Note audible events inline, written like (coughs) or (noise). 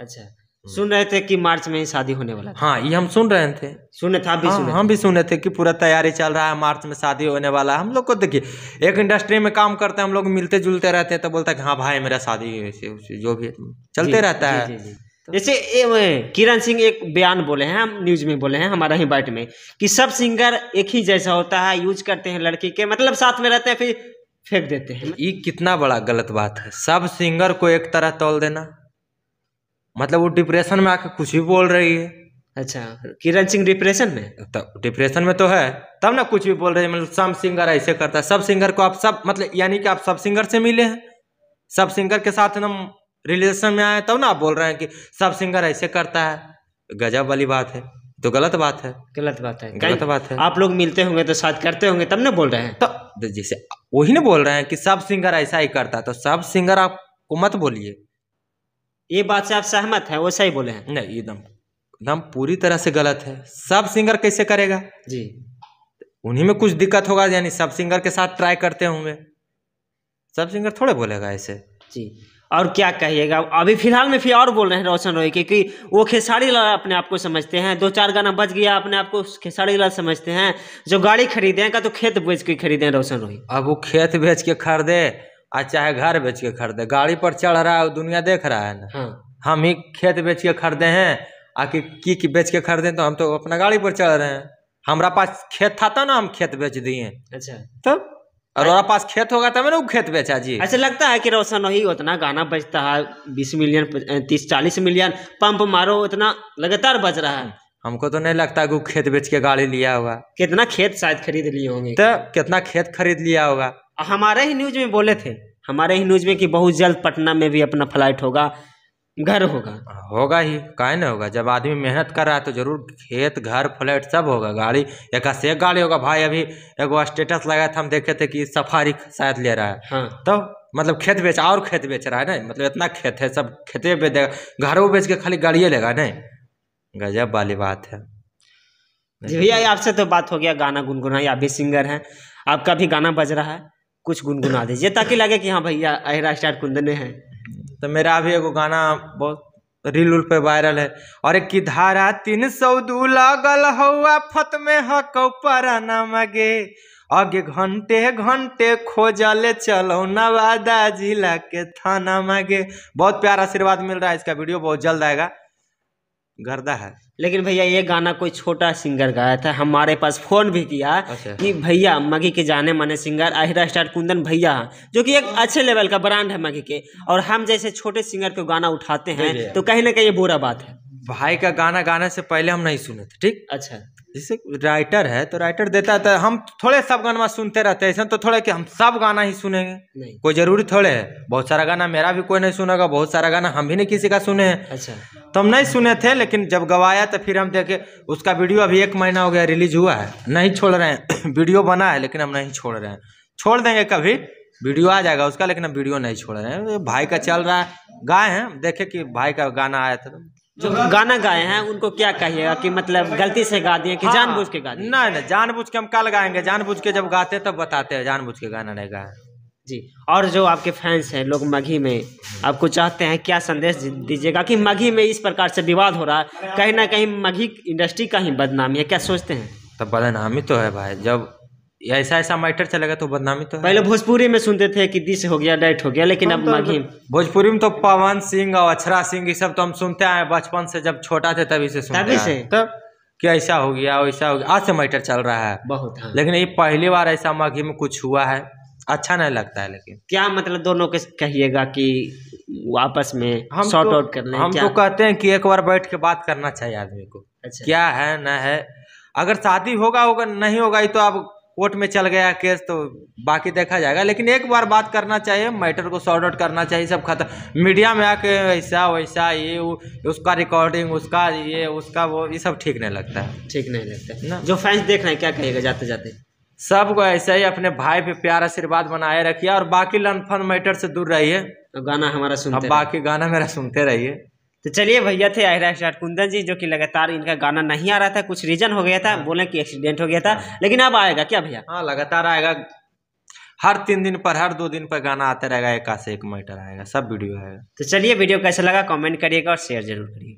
अच्छा हम्म। सुन रहे थे कि मार्च में ही शादी होने वाला था। हाँ ये हम सुन रहे थे सुने था भी हाँ, सुने हम भी सुने थे कि पूरा तैयारी चल रहा है मार्च में शादी होने वाला है हम लोग को देखिए एक इंडस्ट्री में काम करते हैं हम लोग मिलते जुलते रहते हैं तो बोलता है कि हाँ भाई मेरा शादी जो भी चलते जी, रहता जी, है जी, जी, जैसे किरण सिंह एक बयान बोले हैं हम न्यूज में बोले हैं हमारा ही बैठ में कि सब सिंगर एक ही जैसा होता है यूज करते हैं लड़की के मतलब साथ में रहते हैं फिर फेंक देते हैं ये कितना बड़ा गलत बात है सब सिंगर को एक तरह तोल देना मतलब वो डिप्रेशन में आके कुछ भी बोल रही है अच्छा किरण सिंह डिप्रेशन में तो डिप्रेशन में तो है तब ना कुछ भी बोल रही है मतलब सब सिंगर ऐसे करता है सब सिंगर को आप सब मतलब यानी कि आप सब सिंगर से मिले हैं सब सिंगर के साथ ना रिलेशन में आए तब ना आप बोल रहे हैं कि सब सिंगर ऐसे करता है गजब वाली बात है तो गलत बात है गलत बात है गलत बात है आप लोग मिलते होंगे तो साथ करते होंगे तब ना बोल रहे हैं तो जैसे वही ना बोल रहे हैं कि सब सिंगर ऐसा ही करता है तो सब सिंगर आपको मत बोलिए ये बात से आप सहमत है वो सही बोले हैं नहीं एकदम एकदम पूरी तरह से गलत है सब सिंगर कैसे करेगा जी उन्हीं में कुछ दिक्कत होगा यानी सब सिंगर के साथ ट्राई करते होंगे सब सिंगर थोड़े बोलेगा ऐसे जी और क्या कहिएगा अभी फिलहाल में फिर और बोल रहे हैं रोशन रोई क्योंकि वो खेसारी लाल अपने आप को समझते हैं दो चार गाना बच गया अपने आप को खेसारी लाल समझते हैं जो गाड़ी खरीदे का तो खेत बेच के खरीदे रोशन रोई अब वो खेत बेच के खरीदे आ चाहे घर बेच के खरीदे गाड़ी पर चढ़ रहा है दुनिया देख रहा है ना हाँ। हम ही खेत बेच के खरीदे हैं आके की, की बेच के खरीदे तो हम तो अपना गाड़ी पर चढ़ रहे हैं हमारा पास खेत था तो ना हम खेत बेच दिए अच्छा तब और हमारा पास खेत होगा तब ना वो खेत बेचा जी अच्छा लगता है कि रोशन वही उतना गाना बजता है बीस मिलियन तीस चालीस मिलियन पंप मारो उतना लगातार बज रहा है हमको तो नहीं लगता कि वो खेत बेच के गाड़ी लिया होगा कितना खेत शायद खरीद लिए होंगे तो कितना खेत खरीद लिया होगा हमारे ही न्यूज में बोले थे हमारे ही न्यूज में कि बहुत जल्द पटना में भी अपना फ्लाइट होगा घर होगा होगा ही काहे ना होगा जब आदमी मेहनत कर रहा है तो जरूर खेत घर फ्लैट सब होगा गाड़ी एक से एक गाड़ी होगा भाई अभी एक बार स्टेटस लगाया था हम देखे थे कि सफारी शायद ले रहा है हाँ। तो मतलब खेत बेच और खेत बेच रहा है ना मतलब इतना खेत है सब खेते बेच देगा घरों बेच के खाली गाड़िए लेगा नहीं गजब वाली बात है जी भैया आपसे तो बात हो गया गाना गुनगुना आप भी सिंगर हैं आपका भी गाना बज रहा है कुछ गुनगुना दीजिए ताकि लगे कि हाँ भैया अहरा स्टार कुंदने हैं तो मेरा अभी एगो गाना बहुत रील उल पे वायरल है और एक धारा तीन सौ दू लागल हवा फत में हकौ पर न मगे आगे घंटे घंटे खोजल चलो नवादा जिला के थाना मगे बहुत प्यार आशीर्वाद मिल रहा है इसका वीडियो बहुत जल्द आएगा गर्दा है लेकिन भैया ये गाना कोई छोटा सिंगर गाया था हमारे पास फोन भी किया अच्छा। कि भैया मगी के जाने माने सिंगर आहिरा स्टार कुंदन भैया जो कि एक अच्छे लेवल का ब्रांड है मगी के और हम जैसे छोटे सिंगर को गाना उठाते हैं तो कहीं ना कहीं ये बुरा बात है भाई का गाना गाने से पहले हम नहीं सुने थे ठीक अच्छा जैसे राइटर है तो राइटर देता है तो हम थोड़े सब गाना सुनते रहते हैं ऐसा तो थोड़े कि हम सब गाना ही सुनेंगे कोई जरूरी थोड़े है बहुत सारा गाना मेरा भी कोई नहीं सुनेगा बहुत सारा गाना हम भी नहीं किसी का सुने हैं अच्छा तो हम नहीं सुने थे लेकिन जब गवाया तो फिर हम देखे उसका वीडियो अभी एक महीना हो गया रिलीज हुआ है नहीं छोड़ रहे हैं वीडियो (coughs) बना है लेकिन हम नहीं छोड़ रहे हैं छोड़ देंगे कभी वीडियो आ जाएगा उसका लेकिन हम वीडियो नहीं छोड़ रहे हैं भाई का चल रहा है गाए हैं देखे कि भाई का गाना आया था तो जो हाँ। गाना गाए हैं उनको क्या कहिएगा कि मतलब हाँ। गलती से गा दिए कि हाँ, जानबूझ के गा दिए ना ना जानबूझ के हम कल गाएंगे जानबूझ के जब गाते तब बताते हैं जानबूझ के गाना नहीं गाए जी और जो आपके फैंस हैं लोग मघी में आपको चाहते हैं क्या संदेश दीजिएगा कि मघी में इस प्रकार से विवाद हो रहा है कहीं ना कहीं मघी इंडस्ट्री का ही बदनामी है क्या सोचते हैं तो बदनामी तो है भाई जब ऐसा ऐसा मैटर चलेगा तो बदनामी तो पहले भोजपुरी में सुनते थे कि दिस हो गया डाइट हो गया लेकिन अब तो माघी भोजपुरी में तो पवन सिंह और अक्षरा सिंह ये सब तो हम सुनते आए बचपन से जब छोटा थे तभी से सुनते तभी से तो कि ऐसा हो गया वैसा हो गया आज से मैटर चल रहा है बहुत हाँ। लेकिन ये पहली बार ऐसा माघी में कुछ हुआ है अच्छा नहीं लगता है लेकिन क्या मतलब दोनों के कहिएगा कि आपस में हम शॉर्ट आउट करने हम तो कहते हैं कि एक बार बैठ के बात करना चाहिए आदमी को अच्छा। क्या है न है अगर शादी होगा होगा नहीं होगा ये तो आप कोर्ट में चल गया केस तो बाकी देखा जाएगा लेकिन एक बार बात करना चाहिए मैटर को सॉर्ट आउट करना चाहिए सब खत्म मीडिया में आके ऐसा वैसा ये उसका रिकॉर्डिंग उसका ये उसका वो ये सब ठीक नहीं लगता है ठीक नहीं लगता है ना जो फैंस देख रहे हैं क्या कहेगा जाते जाते सबको ऐसा ही अपने भाई पे प्यार आशीर्वाद बनाए रखिए और बाकी लनफन मैटर से दूर रहिए तो गाना हमारा सुनते बाकी गाना मेरा सुनते रहिए तो चलिए भैया थे आहिरा स्टार कुंदन जी जो कि लगातार इनका गाना नहीं आ रहा था कुछ रीजन हो गया था हाँ। बोले कि एक्सीडेंट हो गया था लेकिन अब आएगा क्या भैया हाँ लगातार आएगा हर तीन दिन पर हर दो दिन पर गाना आता रहेगा एक आशे एक मैटर आएगा सब वीडियो आएगा तो चलिए वीडियो कैसा लगा कमेंट करिएगा और शेयर जरूर करिएगा